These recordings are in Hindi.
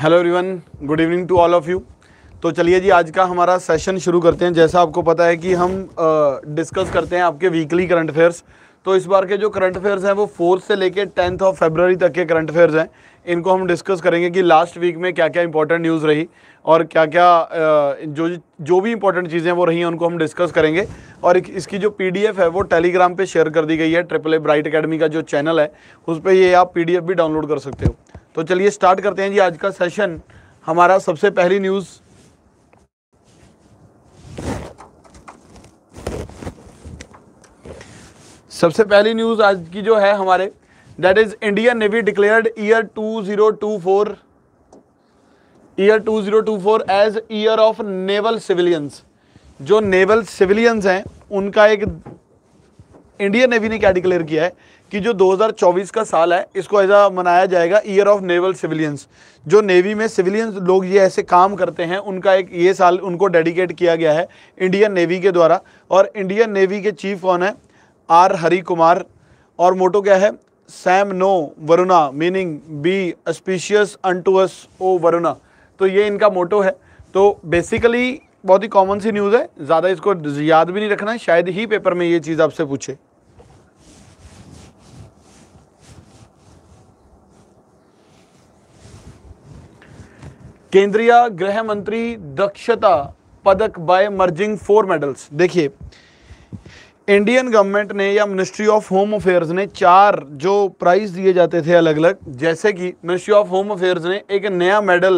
Hello everyone good evening to all of you तो चलिए जी आज का हमारा सेशन शुरू करते हैं जैसा आपको पता है कि हम डिस्कस करते हैं आपके वीकली करंट अफेयर्स तो इस बार के जो करंट अफेयर्स हैं वो फोर्थ से लेके टेंथ ऑफ फेबररी तक के करंट अफेयर्स हैं इनको हम डिस्कस करेंगे कि लास्ट वीक में क्या क्या इंपॉर्टेंट न्यूज़ रही और क्या क्या जो जो भी इंपॉर्टेंट चीज़ें वो रही हैं उनको हम डिस्कस करेंगे और इसकी जो पीडीएफ है वो टेलीग्राम पे शेयर कर दी गई है ट्रिपल ए ब्राइट अकेडमी का जो चैनल है उस पर ये आप पीडीएफ भी डाउनलोड कर सकते हो तो चलिए स्टार्ट करते हैं जी आज का सेशन हमारा सबसे पहली न्यूज़ सबसे पहली न्यूज़ आज की जो है हमारे that is Indian Navy declared year 2024 year 2024 as year of naval civilians जो नेवल सिविलियंस हैं उनका एक इंडियन नेवी ने क्या डिक्लेयर किया है कि जो 2024 का साल है इसको ऐसा मनाया जाएगा ईयर ऑफ नेवल सिविलियंस जो नेवी में सिविलियंस लोग ये ऐसे काम करते हैं उनका एक ये साल उनको डेडिकेट किया गया है इंडियन नेवी के द्वारा और इंडियन नेवी के चीफ कौन है आर हरी कुमार और मोटो क्या है सैम नो Varuna meaning be auspicious unto us O Varuna तो ये इनका मोटो है तो बेसिकली बहुत ही कॉमन सी न्यूज़ है ज़्यादा इसको याद भी नहीं रखना है शायद ही पेपर में ये चीज़ आपसे पूछे केंद्रीय गृह मंत्री दक्षता पदक बाय मर्जिंग फोर मेडल्स देखिए इंडियन गवर्नमेंट ने या मिनिस्ट्री ऑफ होम अफेयर्स ने चार जो प्राइज़ दिए जाते थे अलग अलग जैसे कि मिनिस्ट्री ऑफ होम अफेयर्स ने एक नया मेडल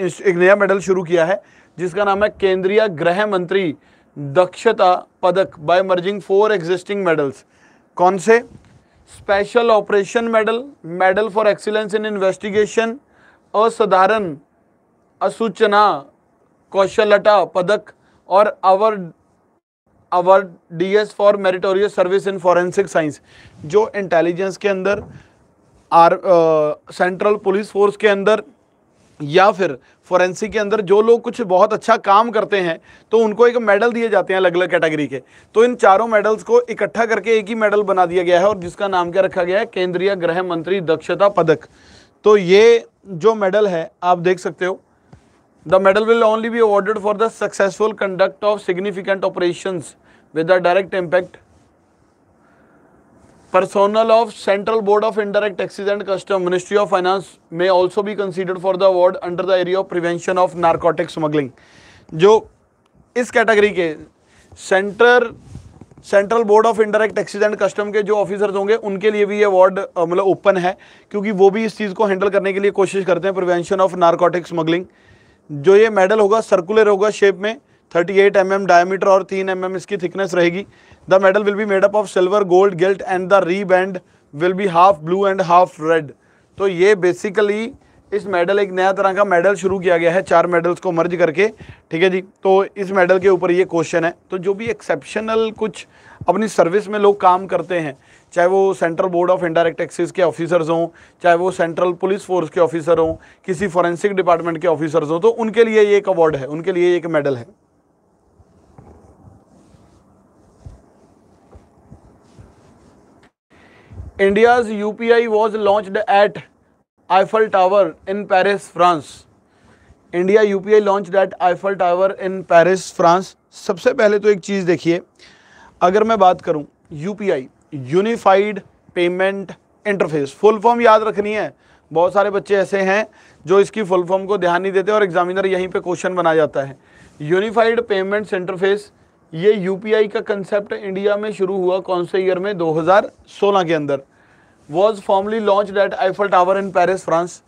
एक नया मेडल शुरू किया है जिसका नाम है केंद्रीय गृह मंत्री दक्षता पदक by merging four existing medals कौन से special operation medal medal for excellence in investigation असाधारण असूचना कौशलता पदक और award award DS for meritorious service in forensic science जो इंटेलिजेंस के अंदर आर सेंट्रल पुलिस फोर्स के अंदर या फिर फॉरेंसिक के अंदर जो लोग कुछ बहुत अच्छा काम करते हैं तो उनको एक मेडल दिए जाते हैं अलग अलग कैटेगरी के तो इन चारों मेडल्स को इकट्ठा करके एक ही मेडल बना दिया गया है और जिसका नाम क्या रखा गया है केंद्रीय गृह मंत्री दक्षता पदक तो ये जो मेडल है आप देख सकते हो the medal will only be awarded for the successful conduct of significant operation with the direct impact personal of Central Board of Indirect Taxes and Custom Ministry of Finance में ऑल्सो भी considered for the award under the area of prevention of narcotic smuggling जो इस कैटेगरी के Central Central Board of Indirect Taxes and Custom के जो ऑफिसर्स होंगे उनके लिए भी ये अवार्ड मतलब ओपन है क्योंकि वो भी इस चीज़ को हैंडल करने के लिए कोशिश करते हैं प्रिवेंशन ऑफ नारकोटिक स्मगलिंग जो ये मेडल होगा सर्कुलर होगा शेप में 38 एट mm डायमीटर और 3 mm इसकी थिकनेस रहेगी the medal will be made up of silver gold gilt and the ribbon will be half blue and half red तो ये बेसिकली इस मेडल एक नया तरह का मेडल शुरू किया गया है चार मेडल्स को मर्ज करके ठीक है जी तो इस मेडल के ऊपर ये क्वेश्चन है तो जो भी एक्सेप्शनल कुछ अपनी सर्विस में लोग काम करते हैं चाहे वो Central Board of Indirect Taxes के ऑफिसर्स हों चाहे वो सेंट्रल पुलिस फोर्स के ऑफिसर हों किसी फॉरेंसिक डिपार्टमेंट के ऑफिसर्स हों तो उनके लिए ये एक अवार्ड है उनके लिए एक मेडल है P I was launch at in Tower France India U P I launched at Eiffel Tower in Paris France सबसे पहले तो एक चीज़ देखिए अगर मैं बात करूं I unified payment interface full form याद रखनी है बहुत सारे बच्चे ऐसे हैं जो इसकी फुल फॉर्म को ध्यान नहीं देते और एग्जामिनर यहीं पे क्वेश्चन बना जाता है यूनिफाइड पेमेंट्स इंटरफेस ये यूपीआई का कंसेप्ट इंडिया में शुरू हुआ कौन से ईयर में 2016 के अंदर was formally launched at Eiffel Tower in Paris France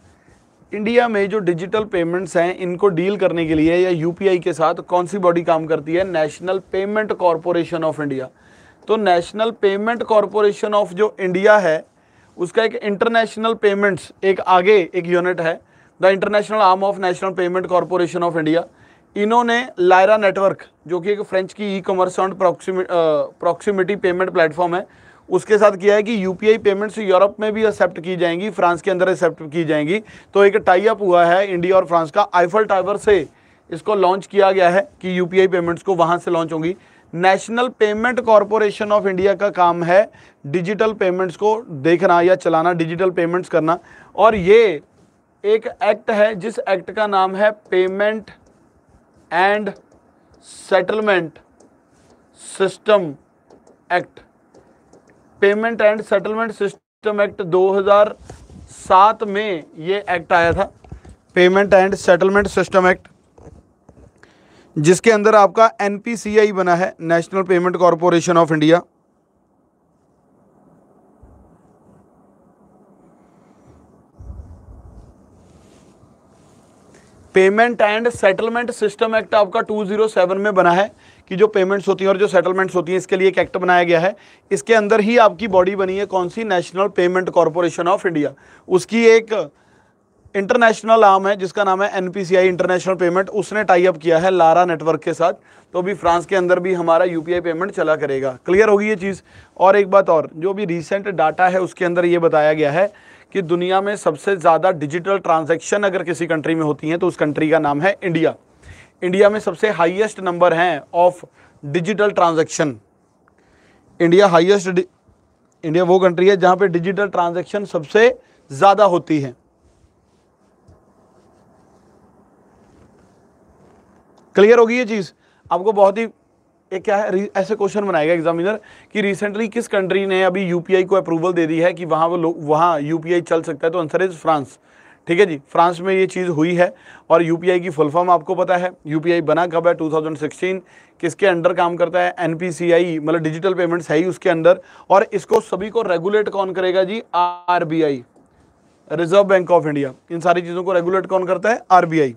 India में जो डिजिटल पेमेंट्स हैं इनको डील करने के लिए या यूपीआई के साथ कौन सी बॉडी काम करती है National Payment Corporation of India तो नेशनल पेमेंट कॉरपोरेशन ऑफ जो इंडिया है उसका एक इंटरनेशनल पेमेंट्स एक आगे एक यूनिट है the international arm of National Payment Corporation of India इन्होंने लायरा नेटवर्क जो कि एक फ्रेंच की e commerce and proximity payment platform है उसके साथ किया है कि यूपीआई पेमेंट्स यूरोप में भी एक्सेप्ट की जाएंगी फ्रांस के अंदर एक्सेप्ट की जाएंगी तो एक टाई अप हुआ है इंडिया और फ्रांस का आईफल टाइवर से इसको लॉन्च किया गया है कि यूपीआई पेमेंट्स को वहाँ से लॉन्च होंगी National Payment Corporation of India का काम है डिजिटल पेमेंट्स को देखना या चलाना डिजिटल पेमेंट्स करना और ये एक एक्ट है जिस एक्ट का नाम है payment and settlement system act payment and settlement system act 2007 में ये एक्ट आया था payment and settlement system act जिसके अंदर आपका एनपीसीआई बना है National Payment Corporation of India payment and settlement system act आपका 207 में बना है कि जो पेमेंट्स होती हैं और जो सेटलमेंट्स होती हैं इसके लिए एक एक्ट बनाया गया है इसके अंदर ही आपकी बॉडी बनी है कौन सी National Payment Corporation of India उसकी एक इंटरनेशनल आर्म है जिसका नाम है एन इंटरनेशनल पेमेंट उसने टाई अप किया है लारा नेटवर्क के साथ तो अभी फ्रांस के अंदर भी हमारा यू पेमेंट चला करेगा क्लियर होगी ये चीज़ और एक बात और जो भी रिसेंट डाटा है उसके अंदर ये बताया गया है कि दुनिया में सबसे ज़्यादा डिजिटल ट्रांजैक्शन अगर किसी कंट्री में होती हैं तो उस कंट्री का नाम है इंडिया इंडिया में सबसे हाईएस्ट नंबर हैं of digital transaction India highest India वो कंट्री है जहां पे डिजिटल ट्रांजैक्शन सबसे ज़्यादा होती है क्लियर होगी ये चीज़ आपको बहुत ही एक क्या है ऐसे क्वेश्चन बनाएगा एग्जामिनर कि रिसेंटली किस कंट्री ने अभी यूपीआई को अप्रूवल दे दी है कि वहां वो लोग वहां यूपीआई चल सकता है तो आंसर इज फ्रांस ठीक है जी फ्रांस में ये चीज़ हुई है और यूपीआई की फुल फॉर्म आपको पता है यूपीआई बना कब है 2016 किसके अंडर काम करता है एनपीसीआई मतलब डिजिटल पेमेंट्स है ही उसके अंदर और इसको सभी को रेगुलेट कौन करेगा जी RBI Reserve Bank of India इन सारी चीज़ों को रेगुलेट कौन करता है आरबीआई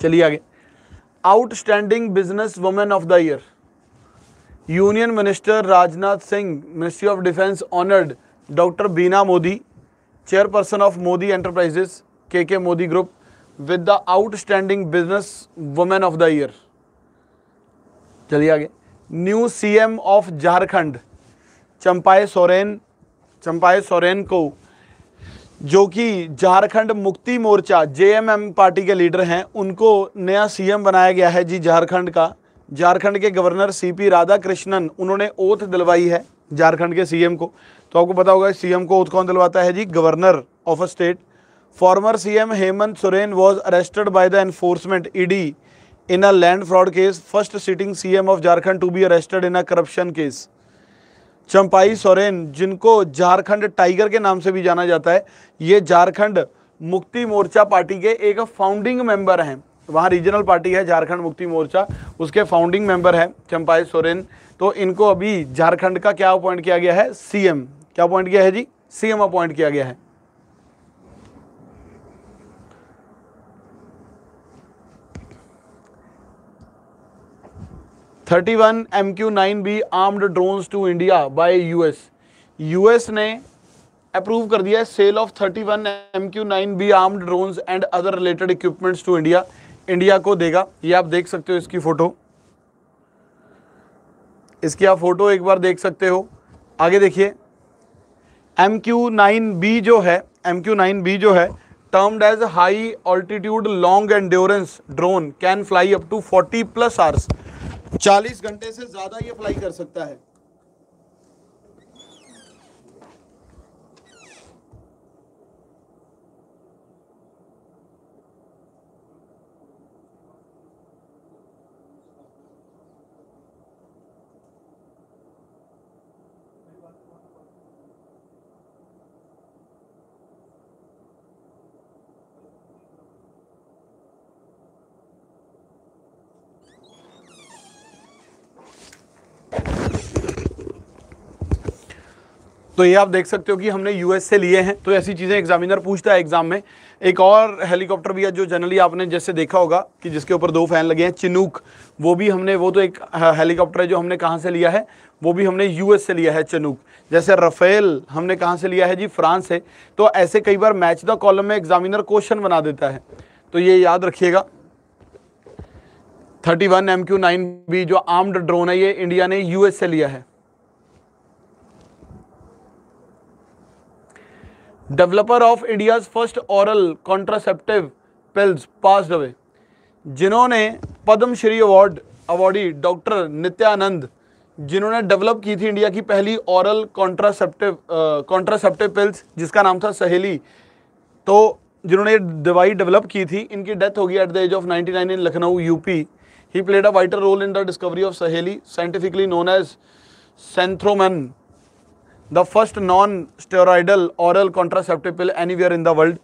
चलिए आगे outstanding business women of the year union minister Rajnath Singh ministry of defence honoured doctor Bina Modi chairperson of Modi enterprises K K Modi group with the outstanding business women of the year चलिए आगे new CM of Jharkhand Champai Soren Champai Soren को जो कि झारखंड मुक्ति मोर्चा जेएमएम पार्टी के लीडर हैं उनको नया सीएम बनाया गया है जी झारखंड का झारखंड के गवर्नर सीपी राधा कृष्णन उन्होंने ओथ दिलवाई है झारखंड के सीएम को तो आपको पता होगा सीएम को ओथ कौन दिलवाता है जी governor of a state former CM Hemant Soren was arrested by the enforcement ED in a land fraud case first sitting CM of Jharkhand to be arrested in a corruption case Champai Soren जिनको झारखंड टाइगर के नाम से भी जाना जाता है ये झारखंड मुक्ति मोर्चा पार्टी के एक फाउंडिंग मेंबर हैं वहाँ रीजनल पार्टी है झारखंड मुक्ति मोर्चा उसके फाउंडिंग मेंबर है चंपाई सोरेन तो इनको अभी झारखंड का क्या अपॉइंट किया गया है सीएम क्या अपॉइंट किया है जी सीएम अपॉइंट किया गया है thirty one M Q nine B armed drones to India by US US ने अप्रूव कर दिया है sale of one M Q nine B armed drones and other related equipments to India India को देगा ये आप देख सकते हो इसकी फ़ोटो इसकी आप फ़ोटो एक बार देख सकते हो आगे देखिए एम क्यू नाइन बी जो है एम क्यू नाइन बी जो है termed as high altitude long and drone can fly up to 40 plus hours 40 घंटे से ज़्यादा ये फ्लाई कर सकता है तो ये आप देख सकते हो कि हमने यूएस से लिए हैं तो ऐसी चीज़ें एग्जामिनर पूछता है एग्जाम में एक और हेलीकॉप्टर भी है जो जनरली आपने जैसे देखा होगा कि जिसके ऊपर दो फैन लगे हैं चिनूक वो भी हमने वो तो एक हेलीकॉप्टर हाँ, है जो हमने कहाँ से लिया है वो भी हमने यूएस से लिया है चिनूक जैसे रफेल हमने कहाँ से लिया है जी फ्रांस से तो ऐसे कई बार मैच द कॉलम में एग्जामिनर क्वेश्चन बना देता है तो ये याद रखिएगा thirty one M Q nine भी जो आर्म्ड ड्रोन है ये इंडिया ने यूएस से लिया है developer of India's first oral contraceptive pills pass away जिन्होंने Padma Shri award awardee doctor Nityanand जिन्होंने डेवलप की थी इंडिया की पहली औरल कॉन्ट्रासेप्टिव कॉन्ट्रासेप्टिव पिल्स जिसका नाम था सहेली तो जिन्होंने दवाई डेवलप की थी इनकी डेथ होगी at the age of 99 in Lucknow UP he played a vital role in the discovery of Saheli scientifically known as centchroman the first non-steroidal oral contraceptive pill anywhere in the world.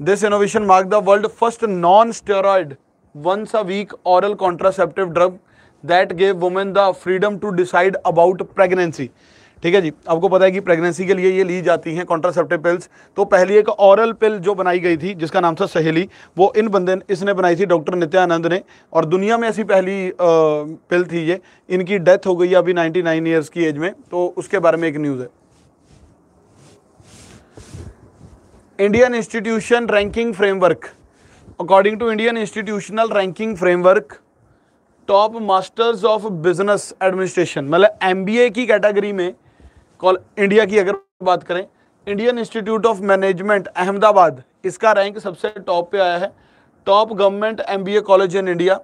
This innovation marked the world's first non-steroid, once-a-week oral contraceptive drug that gave women the freedom to decide about pregnancy. ठीक है जी आपको पता है कि प्रेगनेंसी के लिए ये ली जाती हैं कॉन्ट्रासेप्टिव पिल्स तो पहली एक औरल पिल जो बनाई गई थी जिसका नाम था सहेली वो इन बंदे इसने बनाई थी डॉक्टर नित्यानंद ने और दुनिया में ऐसी पहली पिल थी ये इनकी डेथ हो गई अभी नाइन्टी नाइन ईयर्स की एज में तो उसके बारे में एक न्यूज़ है Indian institution ranking framework according to Indian institutional ranking framework top masters of business administration मतलब एमबीए की कैटेगरी में कॉल इंडिया की अगर बात करें Indian institute of management Ahmedabad इसका रैंक सबसे टॉप पे आया है top government MBA college in India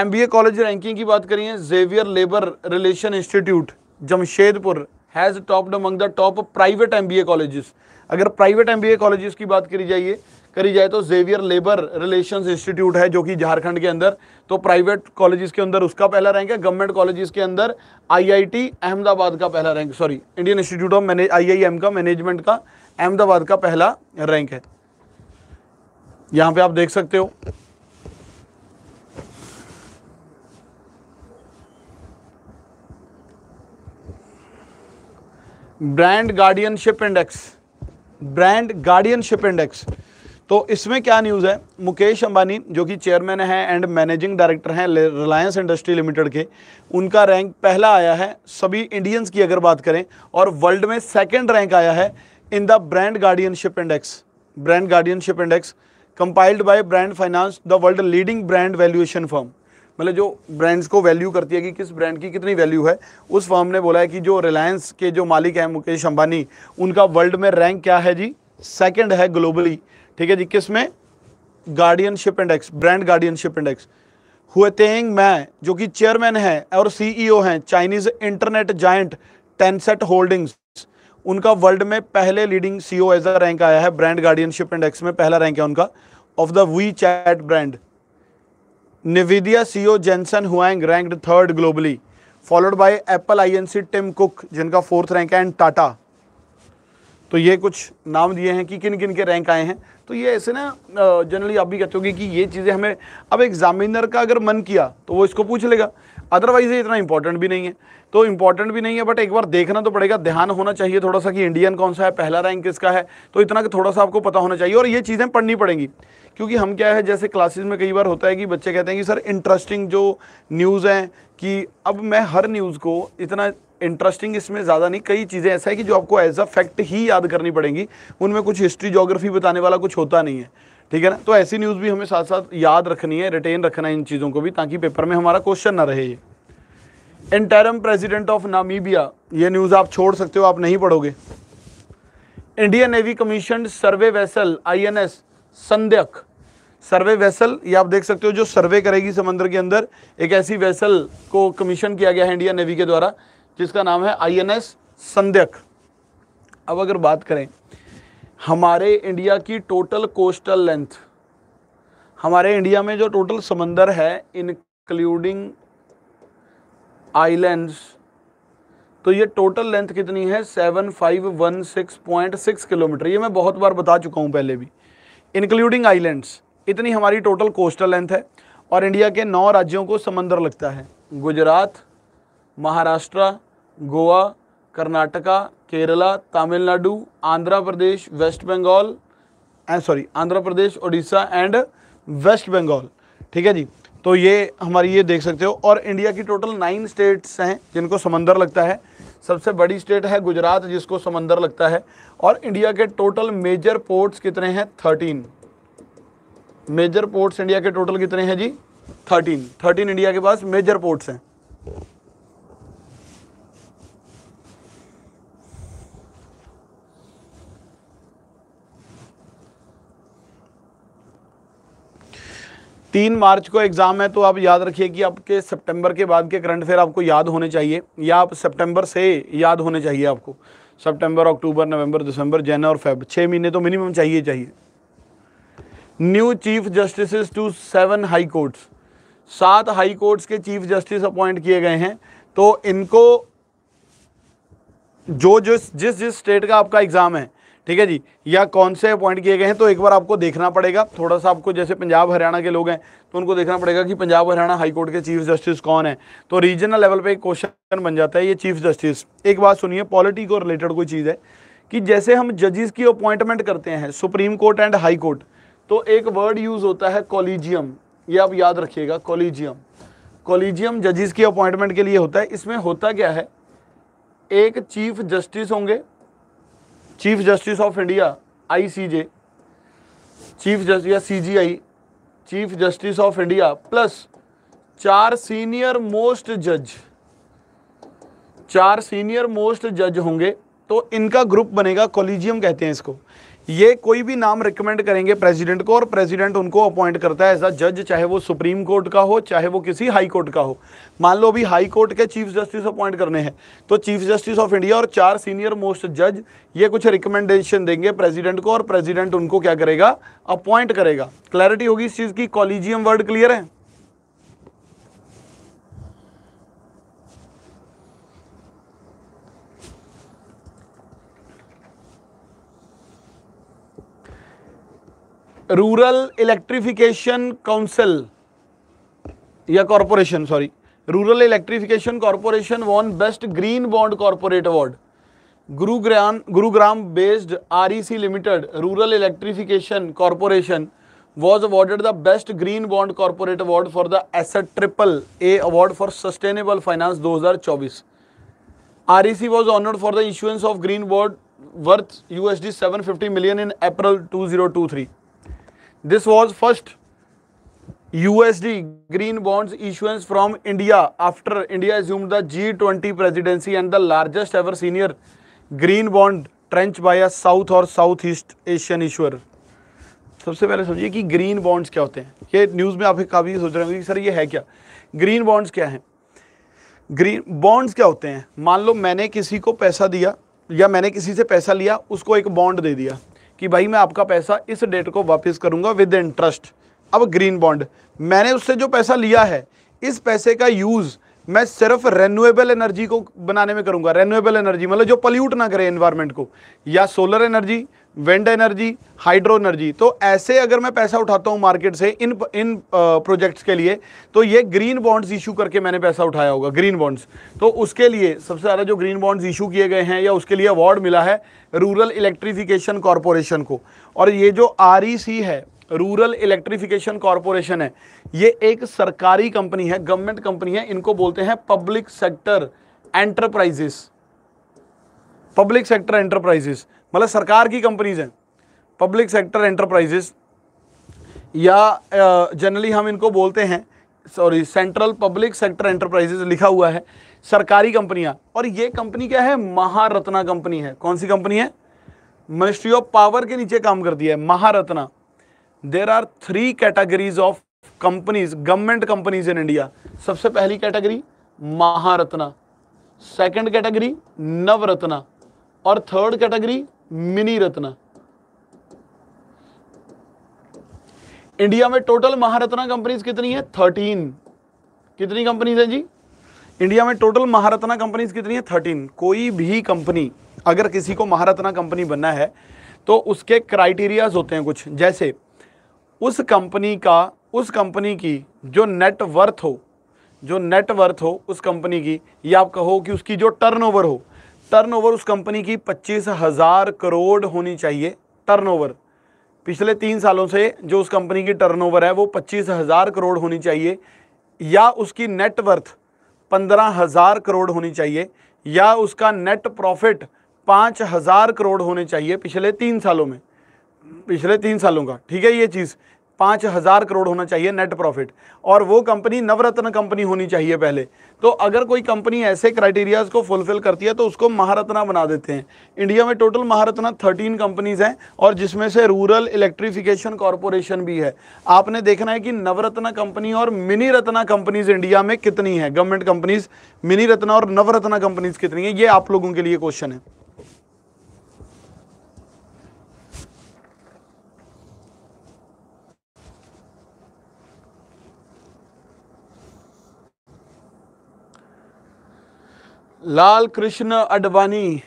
MBA college ranking की बात करिए Xavier labour relation institute Jamshedpur has topped among the top private MBA colleges अगर प्राइवेट एमबीए कॉलेजेस की बात करी जाइए करी जाए तो जेवियर लेबर रिलेशन इंस्टीट्यूट है जो कि झारखंड के अंदर तो प्राइवेट कॉलेजेस के अंदर उसका पहला रैंक है गवर्नमेंट कॉलेजेस के अंदर आईआईटी अहमदाबाद का पहला rank sorry Indian institute of manage IIM का मैनेजमेंट का अहमदाबाद का पहला रैंक है यहां पे आप देख सकते हो brand guardianship index brand guardianship index तो इसमें क्या न्यूज़ है मुकेश अंबानी जो कि चेयरमैन हैं एंड मैनेजिंग डायरेक्टर हैं रिलायंस इंडस्ट्री लिमिटेड के उनका रैंक पहला आया है सभी इंडियंस की अगर बात करें और वर्ल्ड में सेकंड रैंक आया है in the brand guardianship index brand guardianship index compiled by brand finance the world leading brand valuation firm मतलब जो ब्रांड्स को वैल्यू करती है कि किस ब्रांड की कितनी वैल्यू है उस फर्म ने बोला है कि जो रिलायंस के जो मालिक हैं मुकेश अंबानी उनका वर्ल्ड में रैंक क्या है जी सेकेंड है ग्लोबली ठीक है जी किस में guardianship index brand guardianship index Huateng मैं जो कि चेयरमैन है और सीईओ e हैं Chinese internet joint Tencent holdings उनका वर्ल्ड में पहले leading CEO as a rank आया है ब्रांड गार्डियनशिप इंडेक्स में पहला रैंक है उनका of the WeChat brand Nvidia ओ Jensen Huang ranked third globally followed by Apple Inc Tim Cook जिनका फोर्थ रैंक है एंड टाटा तो ये कुछ नाम दिए हैं कि किन किन के रैंक आए हैं तो ये ऐसे ना जनरली आप भी कहते होगे कि ये चीज़ें हमें अब एग्जामिनर का अगर मन किया तो वो इसको पूछ लेगा अदरवाइज ये इतना इंपॉर्टेंट भी नहीं है तो इंपॉर्टेंट भी नहीं है बट एक बार देखना तो पड़ेगा ध्यान होना चाहिए थोड़ा सा कि इंडियन कौन सा है पहला रैंक किसका है तो इतना थोड़ा सा आपको पता होना चाहिए और ये चीज़ें पढ़नी पड़ेंगी क्योंकि हम क्या है जैसे क्लासेस में कई बार होता है कि बच्चे कहते हैं कि सर इंटरेस्टिंग जो न्यूज़ हैं कि अब मैं हर न्यूज़ को इतना इंटरेस्टिंग इसमें ज़्यादा नहीं कई चीज़ें ऐसा है कि जो आपको एज अ फैक्ट ही याद करनी पड़ेंगी उनमें कुछ हिस्ट्री जोग्राफी बताने वाला कुछ होता नहीं है ठीक है ना तो ऐसी न्यूज़ भी हमें साथ साथ याद रखनी है रिटेन रखना है इन चीज़ों को भी ताकि पेपर में हमारा क्वेश्चन ना रहे ये इंटरम प्रेजिडेंट ऑफ नामीबिया ये न्यूज़ आप छोड़ सकते हो आप नहीं पढ़ोगे Indian navy commission survey vessel INS Sandhayak survey vessel ये आप देख सकते हो जो सर्वे करेगी समंदर के अंदर एक ऐसी वेसल को कमीशन किया गया है इंडियन नेवी के द्वारा जिसका नाम है आईएनएस संध्यक अब अगर बात करें हमारे इंडिया की टोटल कोस्टल लेंथ हमारे इंडिया में जो टोटल समंदर है इंक्लूडिंग आइलैंड्स तो ये टोटल लेंथ कितनी है seven five one six point six kilometre ये मैं बहुत बार बता चुका हूँ पहले भी इंक्लूडिंग आइलैंड्स इतनी हमारी टोटल कोस्टल लेंथ है और इंडिया के नौ राज्यों को समंदर लगता है Gujarat Maharashtra Goa Karnataka Kerala Tamil Nadu Andhra Pradesh West Bengal and sorry Andhra Pradesh Orissa and West Bengal ठीक है जी तो ये हमारी ये देख सकते हो और इंडिया की टोटल नाइन स्टेट्स हैं जिनको समंदर लगता है सबसे बड़ी स्टेट है गुजरात जिसको समंदर लगता है और इंडिया के टोटल मेजर पोर्ट्स कितने हैं थर्टीन मेजर पोर्ट्स इंडिया के टोटल कितने हैं जी थर्टीन थर्टीन इंडिया के पास मेजर पोर्ट्स हैं तीन मार्च को एग्ज़ाम है तो आप याद रखिए कि आपके सितंबर के बाद के करंट अफेयर आपको याद होने चाहिए या आप सितंबर से याद होने चाहिए आपको सितंबर अक्टूबर नवंबर दिसंबर जैन और फेब छः महीने तो मिनिमम चाहिए चाहिए new chief justice two seven high courts सात हाई कोर्ट्स के चीफ जस्टिस अपॉइंट किए गए हैं तो इनको जो जो जिस जिस स्टेट का आपका एग्ज़ाम है ठीक है जी या कौन से अपॉइंट किए गए हैं तो एक बार आपको देखना पड़ेगा थोड़ा सा आपको जैसे पंजाब हरियाणा के लोग हैं तो उनको देखना पड़ेगा कि पंजाब हरियाणा हाईकोर्ट के चीफ जस्टिस कौन है तो रीजनल लेवल पे एक क्वेश्चन बन जाता है ये चीफ जस्टिस एक बात सुनिए पॉलिटी को रिलेटेड कोई चीज़ है कि जैसे हम जजिस की अपॉइंटमेंट करते हैं supreme court and high court तो एक वर्ड यूज़ होता है कॉलीजियम ये आप याद रखिएगा कॉलिजियम कॉलिजियम जजिस की अपॉइंटमेंट के लिए होता है इसमें होता क्या है एक चीफ जस्टिस होंगे chief justice of India ICJ chief justice या CJI chief justice of India plus चार सीनियर मोस्ट जज चार सीनियर मोस्ट जज होंगे तो इनका ग्रुप बनेगा कॉलिजियम कहते हैं इसको ये कोई भी नाम रिकमेंड करेंगे प्रेसिडेंट को और प्रेसिडेंट उनको अपॉइंट करता है एज अ जज चाहे वो सुप्रीम कोर्ट का हो चाहे वो किसी हाई कोर्ट का हो मान लो अभी हाई कोर्ट के चीफ जस्टिस अपॉइंट करने हैं तो चीफ जस्टिस ऑफ इंडिया और चार सीनियर मोस्ट जज ये कुछ रिकमेंडेशन देंगे प्रेसिडेंट को और प्रेसिडेंट उनको क्या करेगा अपॉइंट करेगा क्लैरिटी होगी इस चीज़ की कॉलीजियम वर्ड क्लियर है रूरल इलेक्ट्रिफिकेशन काउंसिल या corporation sorry rural electrification corporation won best green bond corporate award Gurugram Gurugram based R E C limited rural electrification corporation was awarded the best green bond corporate award for the asset triple A award for sustainable finance 2024 C was honoured for the issuance of green bond worth U S D seven fifty million in April three this was first USD green bonds issuance from India after India assume the G twenty presidency and the largest ever senior green bond tranche by a south और साउथ ईस्ट एशियन ईश्वर सबसे पहले समझिए कि ग्रीन बॉन्ड्स क्या होते हैं ये न्यूज़ में आप काफ़ी सोच रहे होंगे कि सर ये है क्या ग्रीन बॉन्ड्स क्या हैं ग्रीन बॉन्ड्स क्या होते हैं मान लो मैंने किसी को पैसा दिया या मैंने किसी से पैसा लिया उसको एक बॉन्ड दे दिया कि भाई मैं आपका पैसा इस डेट को वापस करूंगा विद इंटरेस्ट अब ग्रीन बॉन्ड मैंने उससे जो पैसा लिया है इस पैसे का यूज़ मैं सिर्फ रेन्यूएबल एनर्जी को बनाने में करूंगा रेन्यूएबल एनर्जी मतलब जो पल्यूट ना करे एनवायरमेंट को या solar energy wind energy hydro energy तो ऐसे अगर मैं पैसा उठाता हूँ मार्केट से इन इन प्रोजेक्ट्स के लिए तो ये ग्रीन बॉन्ड्स इशू करके मैंने पैसा उठाया होगा ग्रीन बॉन्ड्स तो उसके लिए सबसे ज़्यादा जो ग्रीन बॉन्ड्स इशू किए गए हैं या उसके लिए अवार्ड मिला है रूरल इलेक्ट्रीफिकेशन कॉरपोरेशन को और ये जो आर e है रूरल इलेक्ट्रीफिकेशन कॉरपोरेशन है ये एक सरकारी कंपनी है गवर्नमेंट कंपनी है इनको बोलते हैं public sector enterprises public sector enterprises मतलब सरकार की कंपनीज हैं पब्लिक सेक्टर एंटरप्राइजेस या जनरली हम इनको बोलते हैं sorry central public sector enterprises लिखा हुआ है सरकारी कंपनियां और ये कंपनी क्या है महारत्ना कंपनी है कौन सी कंपनी है मिनिस्ट्री ऑफ पावर के नीचे काम करती है Maharatna there are three categories of companies government companies in India सबसे पहली category Maharatna second category Navratna और third category mini Ratna India में टोटल महारत्ना कंपनीज कितनी है थर्टीन कितनी कंपनीज है जी इंडिया में टोटल महारत्ना कंपनीज कितनी है थर्टीन कोई भी कंपनी अगर किसी को महारत्ना कंपनी बनना है तो उसके क्राइटेरियाज होते हैं कुछ जैसे उस कंपनी का उस कंपनी की जो नेटवर्थ हो जो नेटवर्थ हो उस कंपनी की या आप कहो कि उसकी जो टर्नओवर हो टर्नओवर उस कंपनी की पच्चीस हज़ार करोड़ होनी चाहिए टर्नओवर पिछले तीन सालों से जो उस कंपनी की टर्नओवर है वो पच्चीस हज़ार करोड़ होनी चाहिए या उसकी नेटवर्थ पंद्रह हज़ार करोड़ होनी चाहिए या उसका नेट प्रॉफिट पाँच हज़ार करोड़ होने चाहिए पिछले तीन सालों में पिछले तीन सालों का ठीक है ये चीज़ पाँच हज़ार करोड़ होना चाहिए नेट प्रॉफिट और वो कंपनी नवरत्न कंपनी होनी चाहिए पहले तो अगर कोई कंपनी ऐसे क्राइटेरियाज़ को फुलफ़िल करती है तो उसको महारत्ना बना देते हैं इंडिया में टोटल महारत्ना थर्टीन कंपनीज़ हैं और जिसमें से रूरल इलेक्ट्रिफिकेशन कॉरपोरेशन भी है आपने देखना है कि नवरत्ना कंपनी और मिनी रत्ना कंपनीज़ इंडिया में कितनी है गवर्नमेंट कंपनीज़ मिनी रत्ना और नवरत्ना कंपनीज़ कितनी है ये आप लोगों के लिए क्वेश्चन है Lal Krishna Advani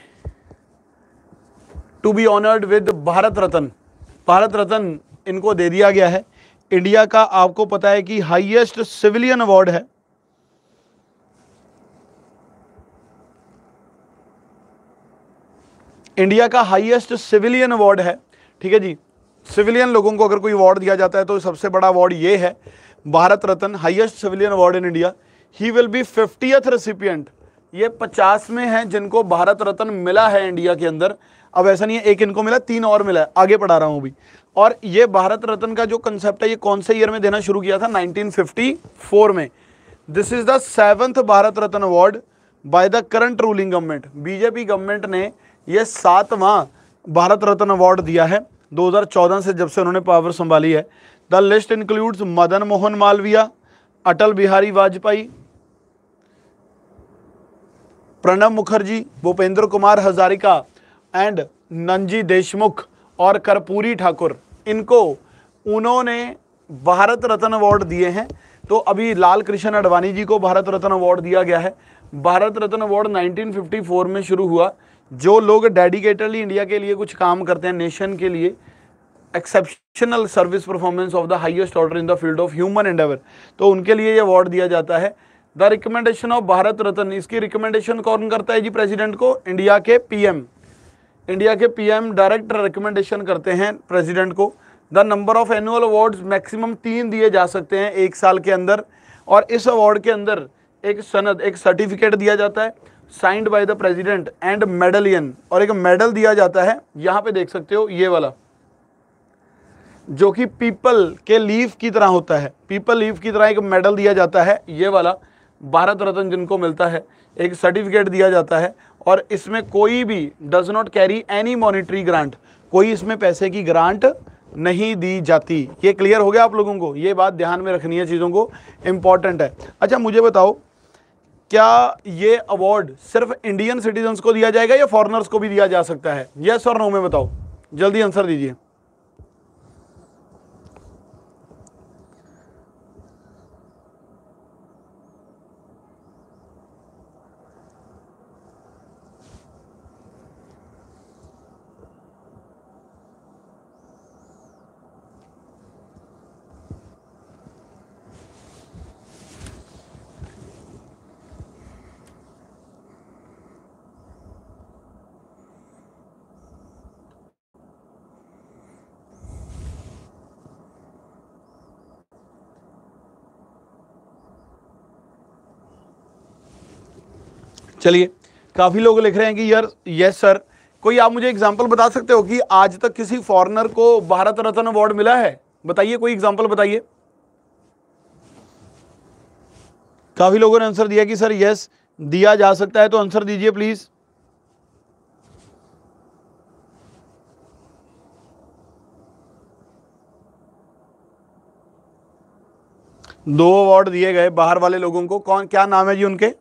to be honoured with Bharat Ratna Bharat Ratna इनको दे दिया गया है इंडिया का आपको पता है कि हाईएस्ट सिविलियन अवार्ड है इंडिया का हाईएस्ट सिविलियन अवार्ड है ठीक है जी सिविलियन लोगों को अगर कोई अवार्ड दिया जाता है तो सबसे बड़ा अवार्ड ये है Bharat Ratna highest civilian award in India he will be fiftieth recipient ये पचास में है जिनको भारत रत्न मिला है इंडिया के अंदर अब ऐसा नहीं है एक इनको मिला तीन और मिला है आगे पढ़ा रहा हूँ अभी और ये भारत रत्न का जो कंसेप्ट है ये कौन से ईयर में देना शुरू किया था 1954 में this is the seventh Bharat Ratna award by the current ruling government BJP government ने ये सातवां भारत रत्न अवार्ड दिया है 2014 से जब से उन्होंने पावर संभाली है the list includes Madan Mohan Malaviya Atal Bihari Vajpayee Pranab Mukherjee Bhupendra Kumar Hazarika and Nanaji Deshmukh और कर्पूरी ठाकुर इनको उन्होंने भारत रत्न अवार्ड दिए हैं तो अभी लाल कृष्ण अडवाणी जी को भारत रत्न अवार्ड दिया गया है भारत रत्न अवार्ड 1954 में शुरू हुआ जो लोग डेडिकेटली इंडिया के लिए कुछ काम करते हैं नेशन के लिए exceptional service performance of the highest order in the field of human endeavour तो उनके लिए ये अवार्ड दिया जाता है the recommendation of Bharat Ratna इसकी रिकमेंडेशन कौन करता है जी प्रेसिडेंट को इंडिया के पीएम इंडिया के पीएम डायरेक्ट रिकमेंडेशन करते हैं प्रेसिडेंट को the number of annual award maximum तीन दिए जा सकते हैं एक साल के अंदर और इस अवार्ड के अंदर एक सनद एक सर्टिफिकेट दिया जाता है signed by the president and medallion और एक मेडल दिया जाता है यहाँ पे देख सकते हो ये वाला जो कि पीपल के लीफ की तरह होता है पीपल लीफ की तरह एक मेडल दिया जाता है ये वाला भारत रत्न जिनको मिलता है एक सर्टिफिकेट दिया जाता है और इसमें कोई भी does not carry any monetary grant कोई इसमें पैसे की ग्रांट नहीं दी जाती ये क्लियर हो गया आप लोगों को ये बात ध्यान में रखनी है चीज़ों को इम्पॉर्टेंट है अच्छा मुझे बताओ क्या ये अवार्ड सिर्फ इंडियन सिटीजन्स को दिया जाएगा या फॉरनर्स को भी दिया जा सकता है यस और नो में बताओ जल्दी आंसर दीजिए चलिए काफ़ी लोग लिख रहे हैं कि यार यस सर कोई आप मुझे एग्जाम्पल बता सकते हो कि आज तक किसी फॉरनर को भारत रत्न अवार्ड मिला है बताइए कोई एग्जाम्पल बताइए काफ़ी लोगों ने आंसर दिया कि सर यस दिया जा सकता है तो आंसर दीजिए प्लीज़ दो अवार्ड दिए गए बाहर वाले लोगों को कौन क्या नाम है जी उनके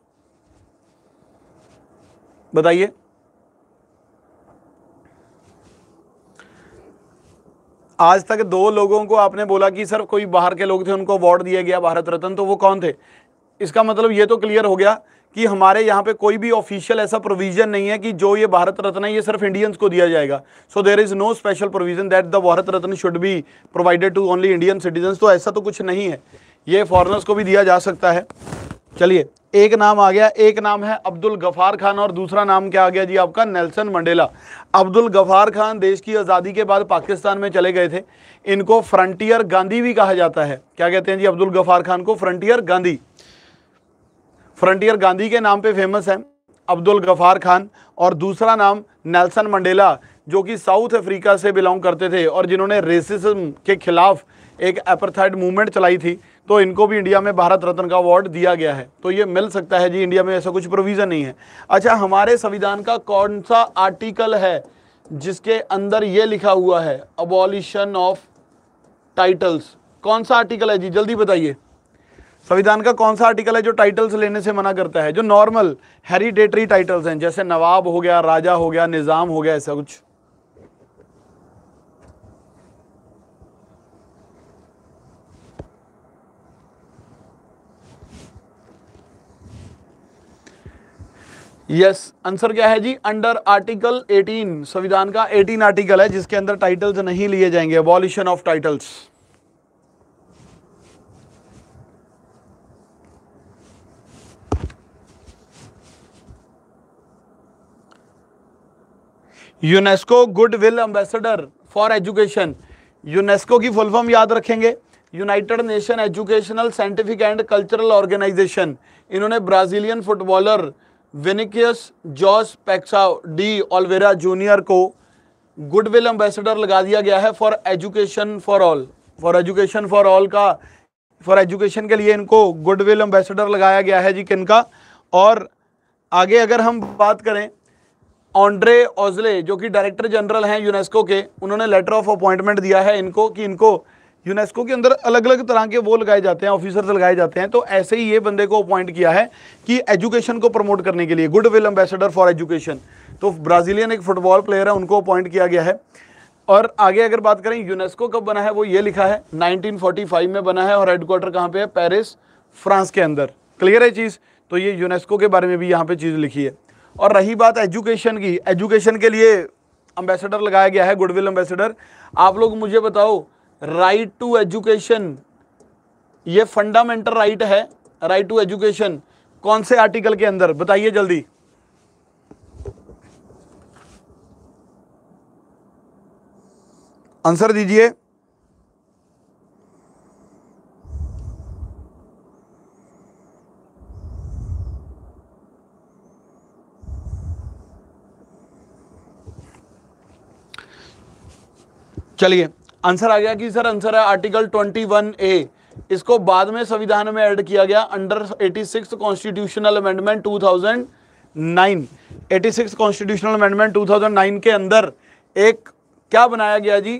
बताइए आज तक दो लोगों को आपने बोला कि सर कोई बाहर के लोग थे उनको अवार्ड दिया गया भारत रत्न तो वो कौन थे इसका मतलब ये तो क्लियर हो गया कि हमारे यहाँ पे कोई भी ऑफिशियल ऐसा प्रोविजन नहीं है कि जो ये भारत रत्न है ये सिर्फ इंडियंस को दिया जाएगा so there is no special provision that the Bharat Ratna should be provided to only Indian citizen तो ऐसा तो कुछ नहीं है ये फॉरनर्स को भी दिया जा सकता है चलिए एक नाम आ गया एक नाम है अब्दुल गफ़ार खान और दूसरा नाम क्या आ गया जी आपका नेल्सन मंडेला अब्दुल गफ़ार खान देश की आज़ादी के बाद पाकिस्तान में चले गए थे इनको फ्रंटियर गांधी भी कहा जाता है क्या कहते हैं जी अब्दुल गफ़ार खान को फ्रंटियर गांधी फ्रंटियर गांधी के नाम पे फेमस है अब्दुल गफ़ार खान और दूसरा नाम नेल्सन मंडेला जो कि साउथ अफ्रीका से बिलोंग करते थे और जिन्होंने रेसिज्म के ख़िलाफ़ एक एपरथाइड मूवमेंट चलाई थी तो इनको भी इंडिया में भारत रत्न का अवार्ड दिया गया है तो ये मिल सकता है जी इंडिया में ऐसा कुछ प्रोविज़न नहीं है अच्छा हमारे संविधान का कौन सा आर्टिकल है जिसके अंदर ये लिखा हुआ है अबॉलिशन ऑफ टाइटल्स कौन सा आर्टिकल है जी जल्दी बताइए संविधान का कौन सा आर्टिकल है जो टाइटल्स लेने से मना करता है जो नॉर्मल हेरिडेटरी टाइटल्स हैं जैसे नवाब हो गया राजा हो गया निज़ाम हो गया ऐसा कुछ यस आंसर क्या है जी अंडर आर्टिकल 18 संविधान का 18 आर्टिकल है जिसके अंदर टाइटल्स नहीं लिए जाएंगे abolition of titles UNESCO goodwill ambassador for education UNESCO की फुल फॉर्म याद रखेंगे united nation educational scientific and cultural organisation इन्होंने Brazilian footballer Vinicius Jose Paixao de Oliveira junior को गुडविल एम्बेसडर लगा दिया गया है for education for all for education for all का फॉर एजुकेशन के लिए इनको गुडविल एम्बेसडर लगाया गया है जी का और आगे अगर हम बात करें ऑन्ड्रे ओजले जो कि डायरेक्टर जनरल हैं यूनेस्को के उन्होंने लेटर ऑफ अपॉइंटमेंट दिया है इनको कि इनको यूनेस्को के अंदर अलग अलग तरह के वो लगाए जाते हैं ऑफिसर्स लगाए जाते हैं तो ऐसे ही ये बंदे को अपॉइंट किया है कि एजुकेशन को प्रमोट करने के लिए good will ambassador for education तो ब्राज़ीलियन एक फुटबॉल प्लेयर है उनको अपॉइंट किया गया है और आगे अगर बात करें यूनेस्को कब बना है वो ये लिखा है 1945 में बना है और हेडक्वार्टर कहाँ पे है पेरिस फ्रांस के अंदर क्लियर है चीज़ तो ये यूनेस्को के बारे में भी यहाँ पे चीज़ लिखी है और रही बात एजुकेशन की एजुकेशन के लिए अम्बेसडर लगाया गया है गुडविल अम्बेसडर आप लोग मुझे बताओ राइट टू एजुकेशन ये फंडामेंटल राइट है राइट टू एजुकेशन कौन से आर्टिकल के अंदर बताइए जल्दी आंसर दीजिए चलिए आंसर आ गया कि सर आंसर है आर्टिकल 21 ए इसको बाद में संविधान में ऐड किया गया under 86 constitutional amendment 2009 86 constitutional amendment 2009 के अंदर एक क्या बनाया गया जी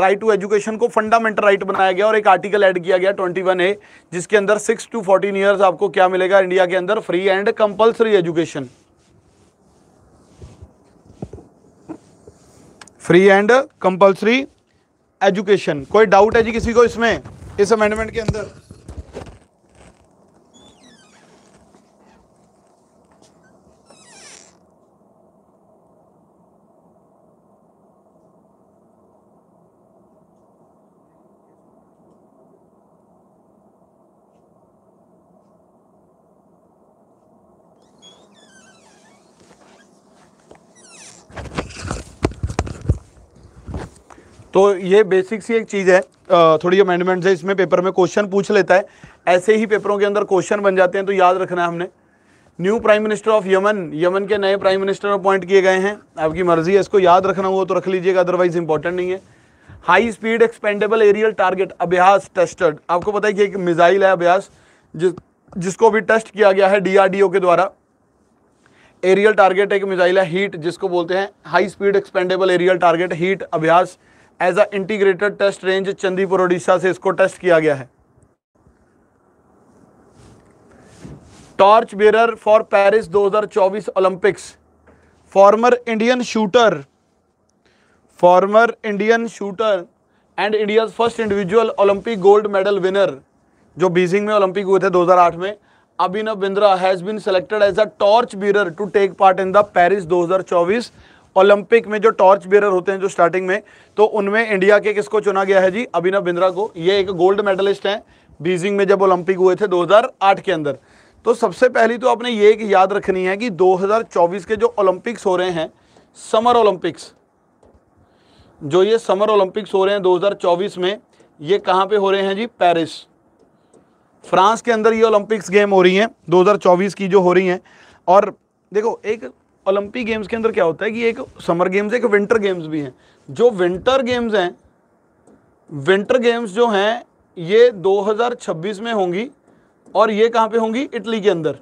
राइट टू एजुकेशन को फंडामेंटल राइट right बनाया गया और एक आर्टिकल ऐड किया गया 21 ए जिसके अंदर 6 टू 14 ईयर्स आपको क्या मिलेगा इंडिया के अंदर free and compulsory education free and compulsory education कोई डाउट है जी किसी को इसमें इस अमेंडमेंट के अंदर तो ये बेसिक सी एक चीज़ है थोड़ी अमेंडमेंट्स है इसमें पेपर में क्वेश्चन पूछ लेता है ऐसे ही पेपरों के अंदर क्वेश्चन बन जाते हैं तो याद रखना है हमने new prime minister of Yemen Yemen के नए प्राइम मिनिस्टर अपॉइंट किए गए हैं आपकी मर्जी है इसको याद रखना हो तो रख लीजिएगा अदरवाइज इंपॉर्टेंट नहीं है high speed expendable aerial target Abhyas tested आपको पता है कि एक मिजाइल है अभ्यास जिस जिसको भी टेस्ट किया गया है डीआरडीओ के द्वारा एरियल टारगेट एक मिजाइल है हीट जिसको बोलते हैं high speed expendable aerial target HEAT Abhyas as a integrated test range Chandipur Orissa से इसको टेस्ट किया गया है torch bearer for Paris 2024 Olympics former Indian shooter former Indian shooter and India first individual Olympic gold medal winner जो बीजिंग में ओलंपिक हुए थे 2008 में Abhinav Bindra has been selected as a torch bearer to take part in the Paris 2024 Olympic में जो टॉर्च बेरर होते हैं जो स्टार्टिंग में तो उनमें इंडिया के किसको चुना गया है जी अभिनव बिंद्रा को ये एक गोल्ड मेडलिस्ट हैं बीजिंग में जब ओलंपिक हुए थे 2008 के अंदर तो सबसे पहली तो आपने ये एक याद रखनी है कि 2024 के जो ओलंपिक्स हो रहे हैं समर ओलंपिक्स जो ये समर ओलंपिक्स हो रहे हैं 2024 में ये कहाँ पे हो रहे हैं जी पेरिस फ्रांस के अंदर ये ओलंपिक्स गेम हो रही हैं 2024 की जो हो रही हैं और देखो एक ओलंपिक गेम्स के अंदर क्या होता है कि एक समर गेम्स एक विंटर गेम्स भी हैं जो विंटर गेम्स हैं विंटर गेम्स जो हैं ये 2026 में होंगी और ये कहाँ पे होंगी इटली के अंदर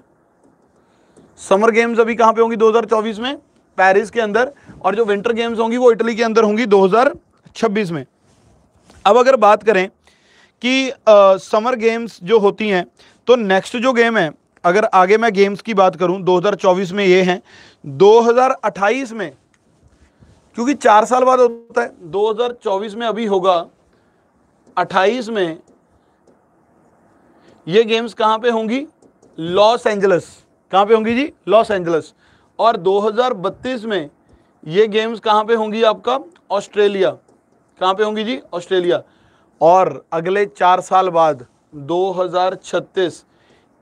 समर गेम्स अभी कहाँ पे होंगी 2024 में पेरिस के अंदर और जो विंटर गेम्स होंगी वो इटली के अंदर होंगी 2026 में अब अगर बात करें कि आ, समर गेम्स जो होती हैं तो नेक्स्ट जो गेम है अगर आगे मैं गेम्स की बात करूं 2024 में ये हैं 2028 में क्योंकि चार साल बाद होता है 2024 में अभी होगा 28 में ये गेम्स कहाँ पे होंगी लॉस एंजलस कहाँ पे होंगी जी लॉस एंजलस और 2032 में ये गेम्स कहाँ पे होंगी आपका ऑस्ट्रेलिया कहाँ पे होंगी जी ऑस्ट्रेलिया और अगले चार साल बाद 2036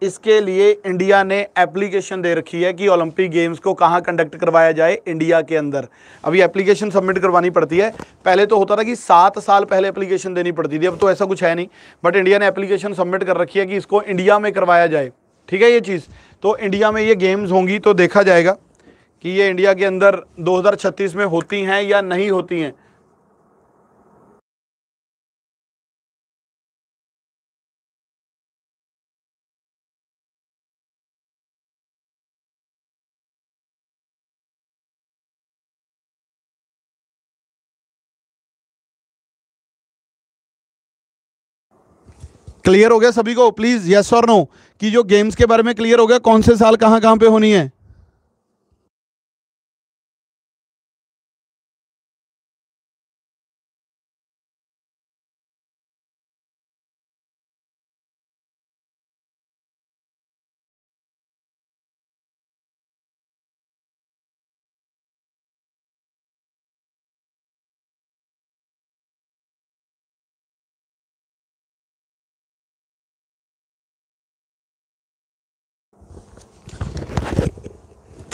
इसके लिए इंडिया ने एप्लीकेशन दे रखी है कि ओलंपिक गेम्स को कहाँ कंडक्ट करवाया जाए इंडिया के अंदर अभी एप्लीकेशन सबमिट करवानी पड़ती है पहले तो होता था कि सात साल पहले एप्लीकेशन देनी पड़ती थी अब तो ऐसा कुछ है नहीं बट इंडिया ने एप्लीकेशन सबमिट कर रखी है कि इसको इंडिया में करवाया जाए ठीक है ये चीज़ तो इंडिया में ये गेम्स होंगी तो देखा जाएगा कि ये इंडिया के अंदर दो में होती हैं या नहीं होती हैं क्लियर हो गया सभी को प्लीज यस और नो कि जो गेम्स के बारे में क्लियर हो गया कौन से साल कहां कहां पे होनी है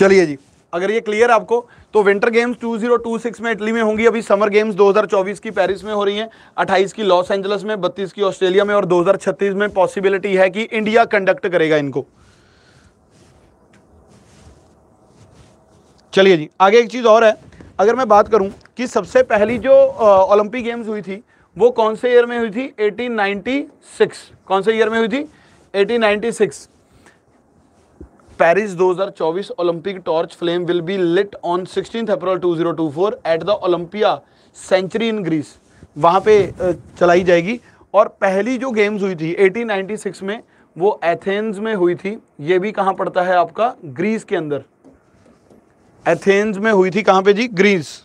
चलिए जी अगर ये क्लियर आपको तो विंटर गेम्स 2026 में इटली में होंगी अभी समर गेम्स 2024 की पेरिस में हो रही हैं 28 की लॉस एंजल्स में 32 की ऑस्ट्रेलिया में और 2036 में पॉसिबिलिटी है कि इंडिया कंडक्ट करेगा इनको चलिए जी आगे एक चीज़ और है अगर मैं बात करूं कि सबसे पहली जो ओलंपिक गेम्स हुई थी वो कौन से ईयर में हुई थी एटीन कौन से ईयर में हुई थी eighteen Paris 2024 Olympic torch flame will be lit on 16th April 2024 at the Olympia century in Greece वहां पे चलाई जाएगी और पहली जो गेम्स हुई थी 1896 में वो एथेंस में हुई थी ये भी कहां पड़ता है आपका ग्रीस के अंदर एथेंस में हुई थी कहां पे जी ग्रीस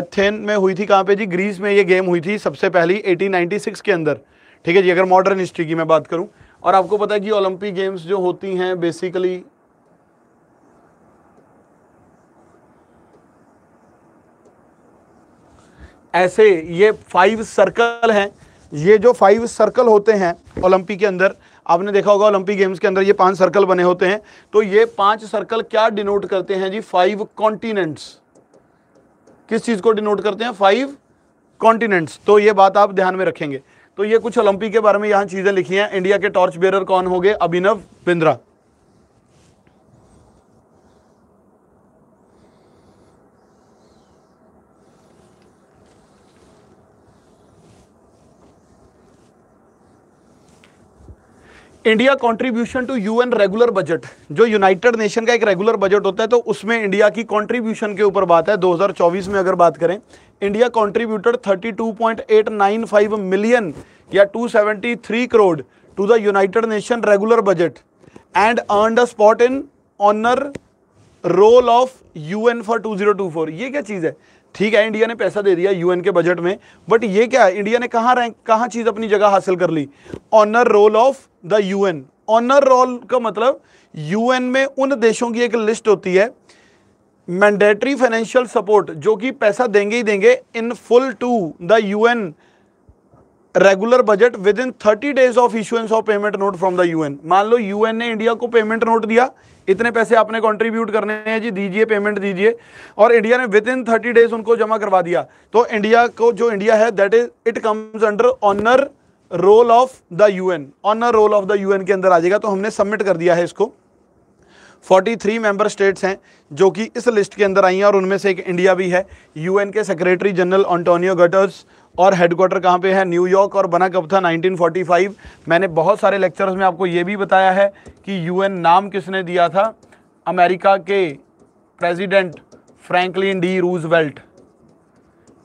एथेन में हुई थी कहां पे जी ग्रीस में ये गेम हुई थी सबसे पहली 1896 के अंदर ठीक है जी अगर मॉडर्न हिस्ट्री की मैं बात करूं और आपको पता है कि ओलंपिक गेम्स जो होती हैं बेसिकली ऐसे ये फाइव सर्कल हैं ये जो फाइव सर्कल होते हैं ओलंपिक के अंदर आपने देखा होगा ओलंपिक गेम्स के अंदर ये पांच सर्कल बने होते हैं तो ये पांच सर्कल क्या डिनोट करते हैं जी फाइव कॉन्टिनेंट्स किस चीज को डिनोट करते हैं फाइव कॉन्टिनेंट्स तो ये बात आप ध्यान में रखेंगे तो ये कुछ ओलंपिक के बारे में यहाँ चीज़ें लिखी हैं इंडिया के टॉर्च बेरर कौन हो गए Abhinav Bindra India contribution to UN regular budget जो यूनाइटेड नेशन का एक रेगुलर बजट होता है तो उसमें इंडिया की कंट्रीब्यूशन के ऊपर बात है 2024 में अगर बात करें इंडिया कंट्रीब्यूटेड 32.895 मिलियन या 273 crore to the united nation regular budget and earn a spot in honour roll of UN for 2024 ये क्या चीज़ है ठीक है इंडिया ने पैसा दे दिया यूएन के बजट में बट ये क्या है इंडिया ने कहा रैंक कहाँ चीज़ अपनी जगह हासिल कर ली honour roll of the UN honour roll का मतलब यूएन में उन देशों की एक लिस्ट होती है मैंडेटरी फाइनेंशियल सपोर्ट जो कि पैसा देंगे ही देंगे in full to the UN regular budget within thirty days of issuance of payment note from the UN मान लो यूएन ने इंडिया को पेमेंट नोट दिया इतने पैसे आपने कंट्रीब्यूट करने हैं जी दीजिए पेमेंट दीजिए और इंडिया ने विद इन थर्टी डेज उनको जमा करवा दिया तो इंडिया को जो इंडिया है that is it comes under honour roll of the UN honour roll of the UN के अंदर आ जाएगा तो हमने सबमिट कर दिया है इसको 43 मेंबर स्टेट्स हैं जो कि इस लिस्ट के अंदर आई हैं और उनमें से एक इंडिया भी है यूएन के सेक्रेटरी जनरल ऑन्टोनियो गटर्स और हेडक्वार्टर कहाँ पे है न्यूयॉर्क और बना कब था 1945 मैंने बहुत सारे लेक्चर्स में आपको ये भी बताया है कि यूएन नाम किसने दिया था अमेरिका के प्रेसिडेंट फ्रैंकलिन डी रूजवेल्ट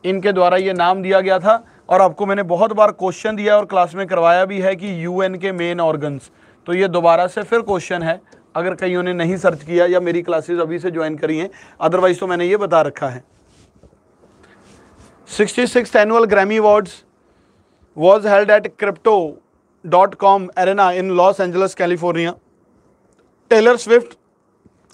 इनके द्वारा ये नाम दिया गया था और आपको मैंने बहुत बार क्वेश्चन दिया और क्लास में करवाया भी है कि यू के मेन ऑर्गन्स तो ये दोबारा से फिर क्वेश्चन है अगर कहीं ने नहीं सर्च किया या मेरी क्लासेज अभी से ज्वाइन करी हैं अदरवाइज़ तो मैंने ये बता रखा है 66th annual Grammy Awards was held at Crypto.com Arena in Los Angeles, California. Taylor Swift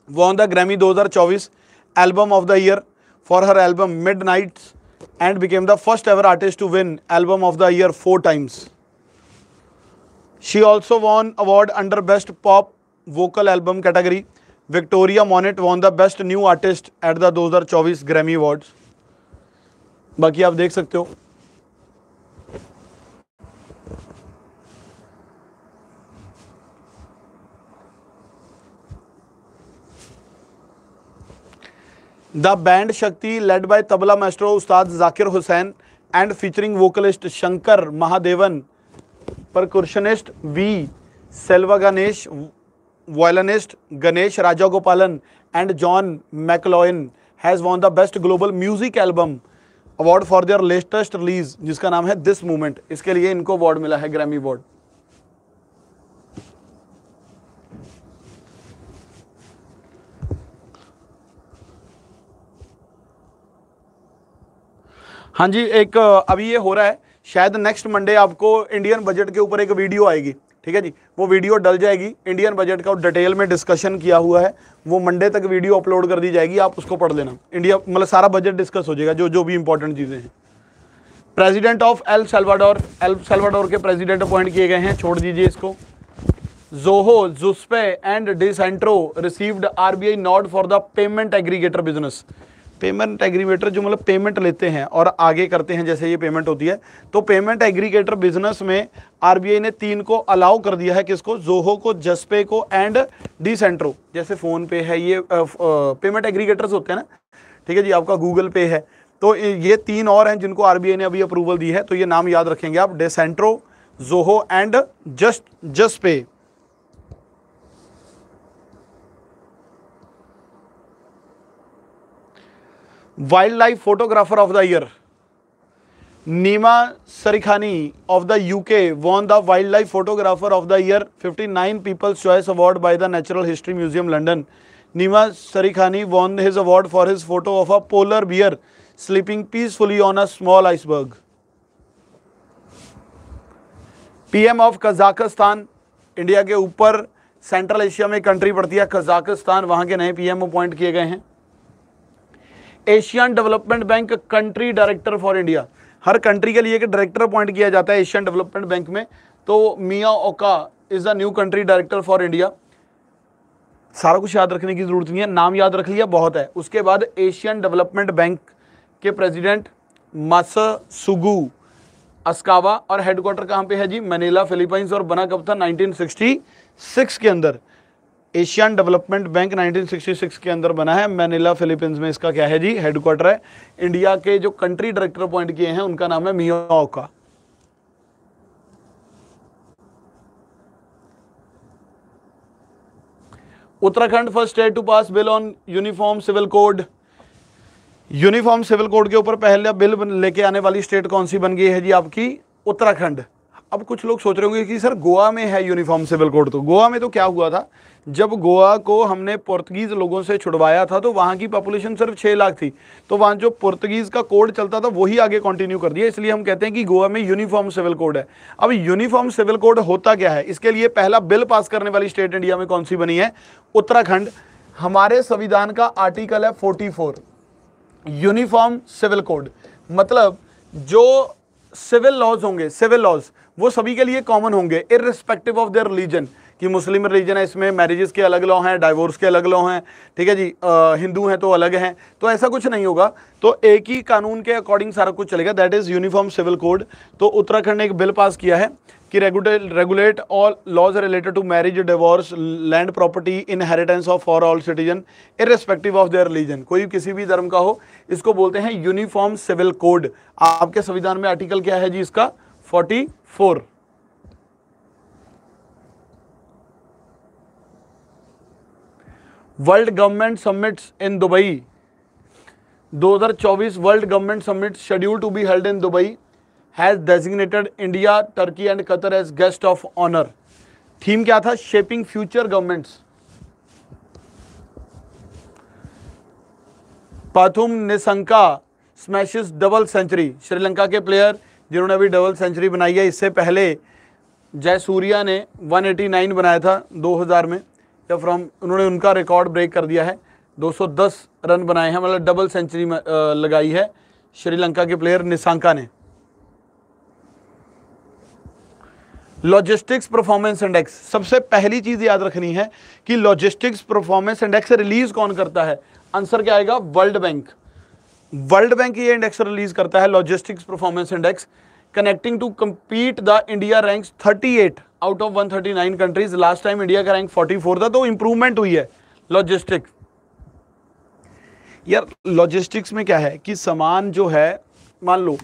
won the Grammy 2024 Album of the Year for her album Midnights and became the first ever artist to win Album of the Year four times. She also won award under Best Pop Vocal Album category. Victoria Monet won the Best New Artist at the 2024 Grammy Awards. बाकी आप देख सकते हो the band Shakti led by tabla maestro Ustad Zakir Hussain and featuring vocalist Shankar Mahadevan percussionist V Selva Ganesh violinist Ganesh Rajagopalan and John McLaughlin has won the best global music album award for their latest release जिसका नाम है दिस मूवमेंट इसके लिए इनको अवार्ड मिला है ग्रैमी अवार्ड हाँ जी एक अभी ये हो रहा है शायद नेक्स्ट मंडे आपको इंडियन बजट के ऊपर एक वीडियो आएगी ठीक है जी वो वीडियो डल जाएगी इंडियन बजट का डिटेल में डिस्कशन किया हुआ है वो मंडे तक वीडियो अपलोड कर दी जाएगी आप उसको पढ़ लेना इंडिया मतलब सारा बजट डिस्कस हो जाएगा जो जो भी इंपॉर्टेंट चीज़ें हैं president of El Salvador El Salvador के प्रेसिडेंट अपॉइंट किए गए हैं छोड़ दीजिए इसको Zoho Juspay and Decentro received RBI nod for the payment aggregator business payment aggregator जो मतलब पेमेंट लेते हैं और आगे करते हैं जैसे ये पेमेंट होती है तो पेमेंट एग्रीगेटर बिजनेस में आरबीआई ने तीन को अलाउ कर दिया है किसको जोहो को जसपे को एंड डी सेंट्रो जैसे फ़ोन पे है ये पेमेंट एग्रीगेटर्स होते हैं ना ठीक है जी आपका गूगल पे है तो ये तीन और हैं जिनको आर ने अभी अप्रूवल दी है तो ये नाम याद रखेंगे आप Decentro Zoho and just Juspay wildlife photographer of the year Nima Sarikhani of the UK won the wildlife photographer of the year 59 people's choice award by the natural history museum London Nima Sarikhani won his award for his photo of a polar bear sleeping peacefully on a small iceberg PM of Kazakhstan India के ऊपर सेंट्रल एशिया में कंट्री पड़ती है कजाकिस्तान वहां के नए पीएम अपॉइंट किए गए हैं Asian development bank country director for India हर कंट्री के लिए एक डायरेक्टर अपॉइंट किया जाता है एशियन डेवलपमेंट बैंक में तो Mio Oka is the new country director for India सारा कुछ याद रखने की ज़रूरत नहीं है नाम याद रख लिया बहुत है उसके बाद एशियन डेवलपमेंट बैंक के प्रेसिडेंट मासुगू अस्कावा और हेडक्वार्टर कहाँ पे है जी मनीला फिलीपींस और बना कब था 1966 के अंदर एशियन डेवलपमेंट बैंक 1966 के अंदर बना है मैनिला फिलीपींस में इसका क्या है जी हेडक्वार्टर है इंडिया के जो कंट्री डायरेक्टर अपॉइंट किए हैं उनका नाम है Mio Oka Uttarakhand first state to pass bill on uniform civil code uniform civil code के ऊपर पहले बिल लेके आने वाली स्टेट कौन सी बन गई है जी आपकी उत्तराखंड अब कुछ लोग सोच रहे होंगे कि सर गोवा में है यूनिफॉर्म सिविल कोड तो गोवा में तो क्या हुआ था जब गोवा को हमने पुर्तगीज़ लोगों से छुड़वाया था तो वहाँ की पॉपुलेशन सिर्फ छः लाख थी तो वहाँ जो पुर्तगीज़ का कोड चलता था वही आगे कंटिन्यू कर दिया इसलिए हम कहते हैं कि गोवा में यूनिफॉर्म सिविल कोड है अब यूनिफॉर्म सिविल कोड होता क्या है इसके लिए पहला बिल पास करने वाली स्टेट इंडिया में कौन सी बनी है उत्तराखंड हमारे संविधान का आर्टिकल है फोर्टी यूनिफॉर्म सिविल कोड मतलब जो सिविल लॉज होंगे सिविल लॉज वो सभी के लिए कॉमन होंगे इरिस्पेक्टिव ऑफ देयर रिलीजन कि मुस्लिम रिलीजन है इसमें मैरिजेस के अलग लॉ हैं डाइवोर्स के अलग लॉ हैं ठीक है जी हिंदू हैं तो अलग हैं तो ऐसा कुछ नहीं होगा तो एक ही कानून के अकॉर्डिंग सारा कुछ चलेगा that is uniform civil code तो उत्तराखंड ने एक बिल पास किया है कि regulate all laws related to marriage divorce land property inheritance of for all citizen irrespective of their religion कोई किसी भी धर्म का हो इसको बोलते हैं यूनिफॉर्म सिविल कोड आपके संविधान में आर्टिकल क्या है जी इसका 44 world government summits in Dubai 2024 world government summit scheduled to be held in Dubai has designated India Turkey and Qatar as guest of honour theme क्या था shaping future governments Pathum Nissanka smashes double century Sri Lanka के प्लेयर जिन्होंने अभी डबल सेंचुरी बनाई है इससे पहले जय सूर्या ने 189 बनाया था 2000 में या फ्रॉम उन्होंने उनका रिकॉर्ड ब्रेक कर दिया है 210 रन बनाए हैं मतलब डबल सेंचुरी लगाई है श्रीलंका के प्लेयर निशांका ने लॉजिस्टिक्स परफॉर्मेंस इंडेक्स सबसे पहली चीज याद रखनी है कि लॉजिस्टिक्स परफॉर्मेंस इंडेक्स रिलीज कौन करता है आंसर क्या आएगा वर्ल्ड बैंक वर्ल्ड बैंक ये इंडेक्स रिलीज करता है logistics performance index connecting to compete the India ranks 38 out of 139 countries last time India का रैंक 44 था तो इंप्रूवमेंट हुई है लॉजिस्टिक्स यार लॉजिस्टिक्स में क्या है कि सामान जो है मान लो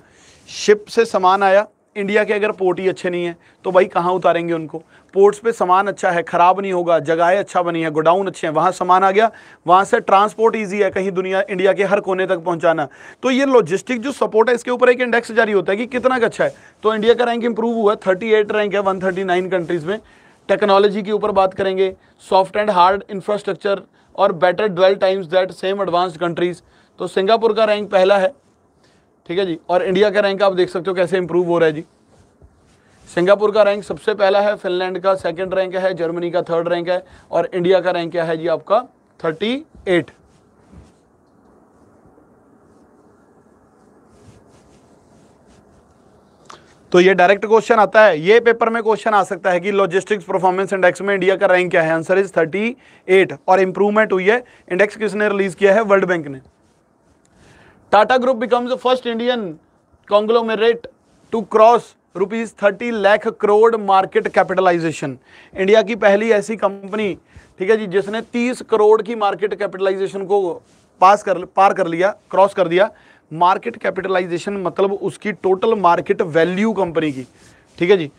शिप से सामान आया इंडिया के अगर पोर्ट ही अच्छे नहीं है तो भाई कहाँ उतारेंगे उनको पोर्ट्स पे सामान अच्छा है ख़राब नहीं होगा जगहें अच्छा बनी है गोडाउन अच्छे हैं वहाँ सामान आ गया वहाँ से ट्रांसपोर्ट ईजी है कहीं दुनिया इंडिया के हर कोने तक पहुँचाना तो ये लॉजिस्टिक जो सपोर्ट है इसके ऊपर एक इंडेक्स जारी होता है कि कितना अच्छा है तो इंडिया का रैंक इंप्रूव हुआ थर्टी रैंक है वन कंट्रीज़ में टेक्नोलॉजी के ऊपर बात करेंगे सॉफ्ट एंड हार्ड इंफ्रास्ट्रक्चर और better twelve times that same advanced countries तो सिंगापुर का रैंक पहला है ठीक है जी और इंडिया का रैंक आप देख सकते हो कैसे इंप्रूव हो रहा है जी सिंगापुर का रैंक सबसे पहला है फिनलैंड का सेकंड रैंक है जर्मनी का थर्ड रैंक है और इंडिया का रैंक क्या है जी आपका थर्टी एट तो ये डायरेक्ट क्वेश्चन आता है ये पेपर में क्वेश्चन आ सकता है कि लॉजिस्टिक्स परफॉर्मेंस इंडेक्स में इंडिया का रैंक क्या है आंसर इज 38 और इंप्रूवमेंट हुई है इंडेक्स किसने रिलीज किया है वर्ल्ड बैंक ने Tata group becomes first Indian conglomerate to cross rupees thirty lakh crore market capitalization India की पहली ऐसी कंपनी ठीक है जी जिसने तीस करोड़ की मार्केट कैपिटलाइजेशन को पास कर पार कर लिया क्रॉस कर दिया मार्केट कैपिटलाइजेशन मतलब उसकी टोटल मार्केट वैल्यू कंपनी की ठीक है जी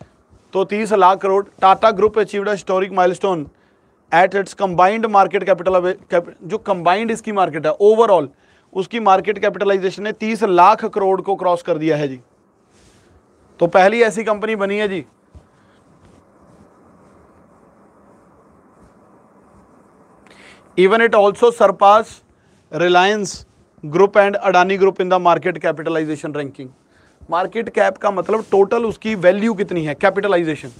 तो तीस lakh crore Tata group achieved historic milestone at its combined market capital जो कंबाइंड इसकी मार्केट है ओवरऑल उसकी मार्केट कैपिटलाइजेशन ने तीस लाख करोड़ को क्रॉस कर दिया है जी तो पहली ऐसी कंपनी बनी है जी even it also surpass Reliance group and Adani group in the market capitalization ranking market cap का मतलब टोटल उसकी वैल्यू कितनी है capitalization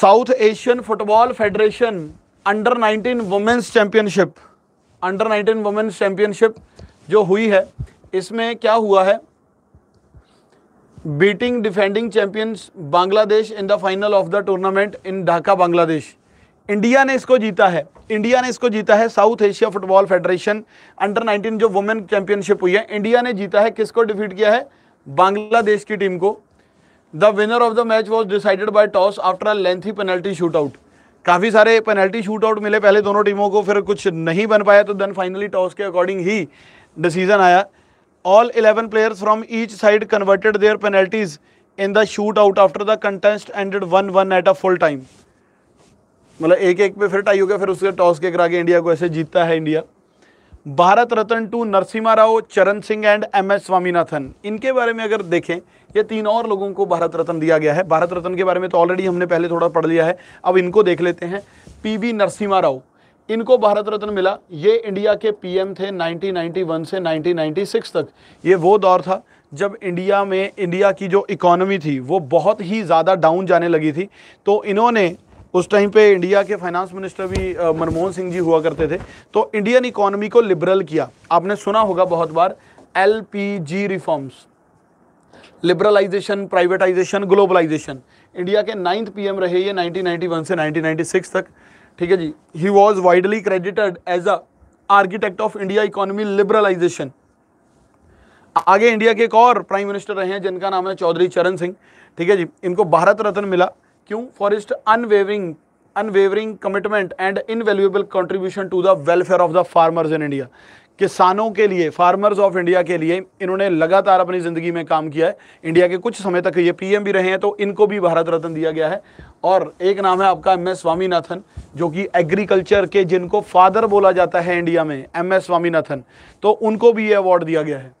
South Asian football federation under 19 women's championship under 19 women's championship जो हुई है इसमें क्या हुआ है beating defending champions Bangladesh in the final of the tournament in Dhaka Bangladesh India ने इसको जीता है इंडिया ने इसको जीता है South Asia football federation under 19 जो वुमेन चैंपियनशिप हुई है इंडिया ने जीता है किसको डिफीट किया है बांग्लादेश की टीम को the winner of the match was decided by toss after a lengthy penalty shoot out काफ़ी सारे पेनल्टी शूट आउट मिले पहले दोनों टीमों को फिर कुछ नहीं बन पाया तो देन फाइनली टॉस के अकॉर्डिंग ही डिसीजन आया eleven players from each side converted their penalties in the shoot out after the contest ended one one at a full time मतलब एक एक पे फिर टाई हो गया फिर उसके टॉस के करा के इंडिया को ऐसे जीतता है India Bharat Ratna to Narasimha Rao Charan Singh and M S Swaminathan इनके बारे में अगर देखें ये तीन और लोगों को भारत रत्न दिया गया है भारत रत्न के बारे में तो ऑलरेडी हमने पहले थोड़ा पढ़ लिया है अब इनको देख लेते हैं पी वी नरसिम्हा राव इनको भारत रत्न मिला ये इंडिया के पीएम थे 1991 से 1996 तक ये वो दौर था जब इंडिया में इंडिया की जो इकोनॉमी थी वो बहुत ही ज़्यादा डाउन जाने लगी थी तो इन्होंने उस टाइम पे इंडिया के फाइनेंस मिनिस्टर भी मनमोहन सिंह जी हुआ करते थे तो इंडियन इकोनॉमी को लिबरल किया आपने सुना होगा बहुत बार L reforms liberalization privatization globalization India के नाइन्थ पीएम रहे ये 1991 से 1996 तक ठीक है जी he was widely credited as a architect of India economy liberalization आगे इंडिया के एक और प्राइम मिनिस्टर रहे हैं जिनका नाम है चौधरी चरण सिंह ठीक है जी इनको भारत रत्न मिला क्यों for his unwavering unwavering commitment and invaluable contribution to the welfare of the farmers in India किसानों के लिए फार्मर्स ऑफ इंडिया के लिए इन्होंने लगातार अपनी ज़िंदगी में काम किया है इंडिया के कुछ समय तक ये पीएम भी रहे हैं तो इनको भी भारत रत्न दिया गया है और एक नाम है आपका एम एस स्वामीनाथन जो कि एग्रीकल्चर के जिनको फादर बोला जाता है इंडिया में एम एस स्वामीनाथन तो उनको भी ये अवार्ड दिया गया है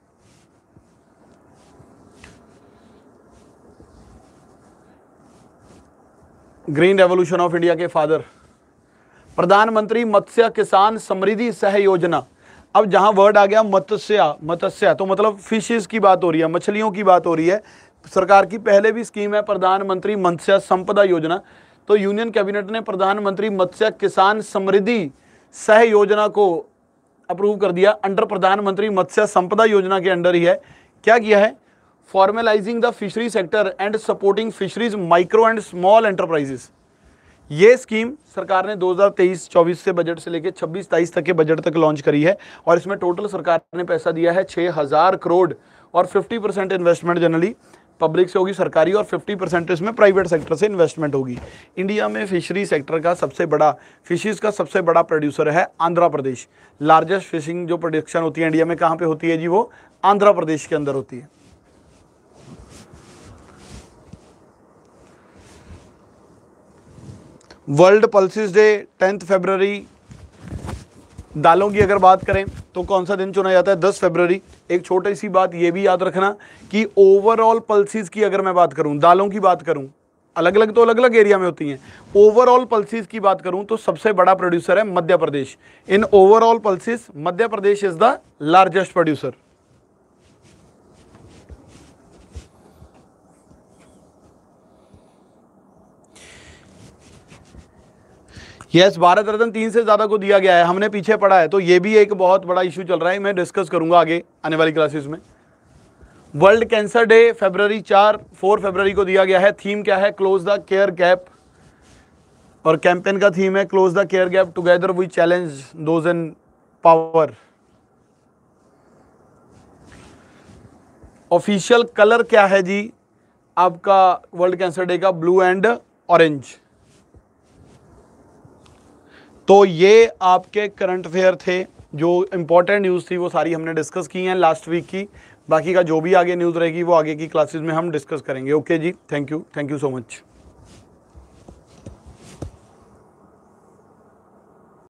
ग्रीन रेवोल्यूशन ऑफ इंडिया के फादर प्रधानमंत्री मत्स्य किसान समृद्धि सह योजना अब जहां वर्ड आ गया मत्स्य मत्स्या तो मतलब फिशेज की बात हो रही है मछलियों की बात हो रही है सरकार की पहले भी स्कीम है प्रधानमंत्री मत्स्य संपदा योजना तो यूनियन कैबिनेट ने प्रधानमंत्री मत्स्य किसान समृद्धि सह योजना को अप्रूव कर दिया अंडर प्रधानमंत्री मत्स्य संपदा योजना के अंडर ही है क्या किया है formalizing the fishery sector and supporting fisheries micro and small enterprises ये स्कीम सरकार ने 2023-24 से बजट से लेकर 26 तेईस तक के बजट तक लॉन्च करी है और इसमें टोटल सरकार ने पैसा दिया है 6000 करोड़ और 50 परसेंट इन्वेस्टमेंट जनरली पब्लिक से होगी सरकारी और 50 परसेंट इसमें प्राइवेट सेक्टर से इन्वेस्टमेंट होगी इंडिया में फिशरी सेक्टर का सबसे बड़ा फिशीज़ का सबसे बड़ा प्रोड्यूसर है आंध्र प्रदेश लार्जेस्ट फिशिंग जो प्रोडक्शन होती है इंडिया में कहाँ पर होती है जी वो आंध्र प्रदेश के अंदर होती है world pulses day tenth February दालों की अगर बात करें तो कौन सा दिन चुना जाता है दस फेबररी एक छोटी सी बात यह भी याद रखना कि ओवरऑल पल्सिस की अगर मैं बात करूं दालों की बात करूं अलग अलग तो अलग अलग एरिया में होती हैं ओवरऑल पल्सिस की बात करूं तो सबसे बड़ा प्रोड्यूसर है Madhya Pradesh in overall pulses Madhya Pradesh is the largest producer yes Bharat Ratna तीन से ज़्यादा को दिया गया है हमने पीछे पढ़ा है तो ये भी एक बहुत बड़ा इशू चल रहा है मैं डिस्कस करूंगा आगे आने वाली क्लासेस में वर्ल्ड कैंसर डे फेब्रवरी चार फोर फेब्रवरी को दिया गया है थीम क्या है क्लोज द केयर गैप और कैंपेन का थीम है close the care gap together we challenge those power official colour क्या है जी आपका वर्ल्ड कैंसर डे का ब्लू एंड ऑरेंज तो ये आपके करंट अफेयर थे जो इम्पोर्टेंट न्यूज़ थी वो सारी हमने डिस्कस की हैं लास्ट वीक की बाकी का जो भी आगे न्यूज़ रहेगी वो आगे की क्लासेस में हम डिस्कस करेंगे ओके जी thank you thank you so much